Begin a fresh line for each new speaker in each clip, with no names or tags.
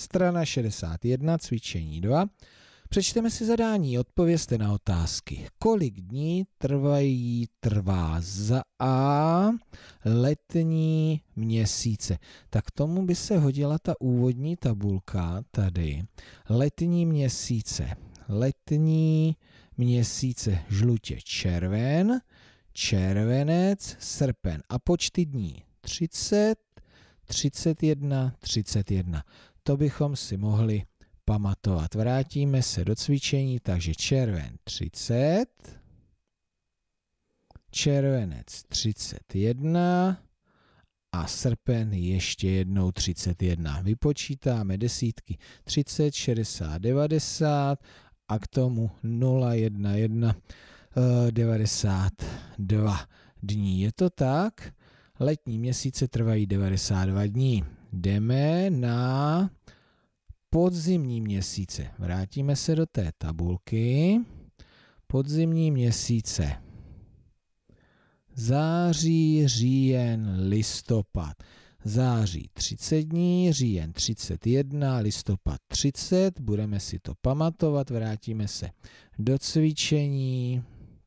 Strana 61, cvičení 2. Přečteme si zadání, odpovězte na otázky. Kolik dní trvají, trvá za A letní měsíce? Tak tomu by se hodila ta úvodní tabulka tady. Letní měsíce. Letní měsíce žlutě červen, červenec, srpen a počty dní 30, 31, 31 to bychom si mohli pamatovat. Vrátíme se do cvičení, takže červen 30, červenec 31 a srpen ještě jednou 31. Vypočítáme desítky 30, 60, 90 a k tomu 0, 1, 1, 92 dní. Je to tak? Letní měsíce trvají 92 dní jdeme na podzimní měsíce. Vrátíme se do té tabulky. Podzimní měsíce. Září, říjen, listopad. Září 30 dní, říjen 31, listopad 30. Budeme si to pamatovat, vrátíme se do cvičení.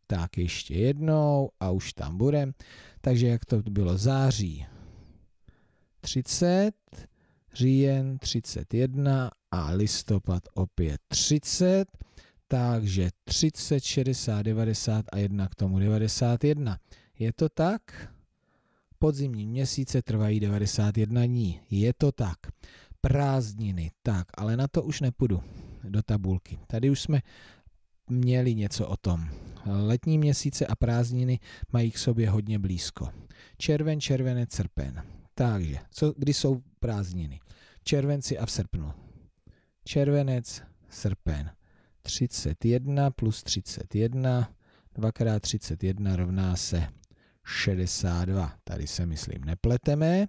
Tak ještě jednou a už tam budeme. Takže jak to bylo září 30, říjen 31 a listopad opět 30, takže 30, 60, 90 a 1 k tomu 91. Je to tak? Podzimní měsíce trvají 91 dní. Je to tak. Prázdniny, tak, ale na to už nepůjdu do tabulky. Tady už jsme měli něco o tom. Letní měsíce a prázdniny mají k sobě hodně blízko. Červen, červené, srpen. Takže, co, kdy jsou prázdniny? Červenci a v srpnu. Červenec, srpen. 31 plus 31, 2 x 31 rovná se 62. Tady se, myslím, nepleteme.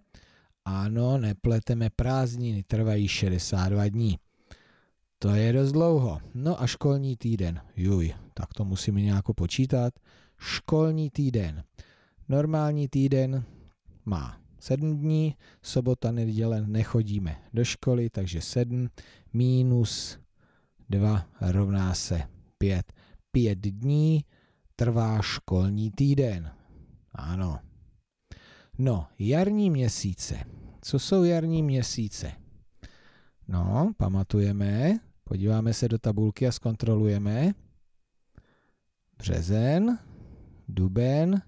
Ano, nepleteme, prázdniny trvají 62 dní. To je dost dlouho. No a školní týden. Juj, tak to musíme nějak počítat. Školní týden. Normální týden má 7 dní, sobota, neděle nechodíme do školy, takže 7 minus 2 rovná se 5. 5 dní trvá školní týden. Ano. No, jarní měsíce. Co jsou jarní měsíce? No, pamatujeme, podíváme se do tabulky a zkontrolujeme. Březen, duben,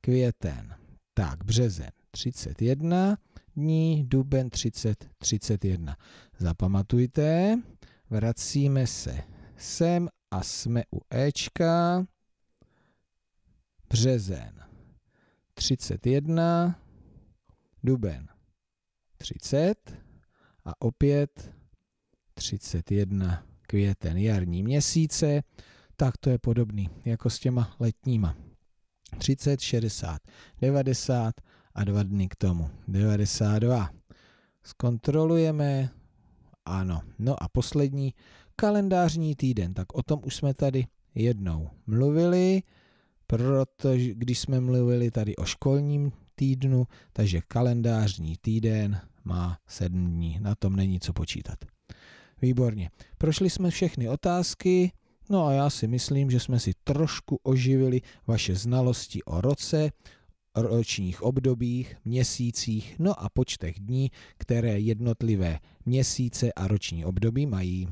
květen. Tak, březen. 31 dní, duben 30, 31. Zapamatujte, vracíme se sem a jsme u Ečka. Březen 31, duben 30 a opět 31 květen jarní měsíce, tak to je podobný jako s těma letníma. 30, 60, 90, a dva dny k tomu. 92. Zkontrolujeme. Ano. No a poslední kalendářní týden. Tak o tom už jsme tady jednou mluvili, protože když jsme mluvili tady o školním týdnu, takže kalendářní týden má sedm dní. Na tom není co počítat. Výborně. Prošli jsme všechny otázky. No a já si myslím, že jsme si trošku oživili vaše znalosti o roce, ročních obdobích, měsících, no a počtech dní, které jednotlivé měsíce a roční období mají.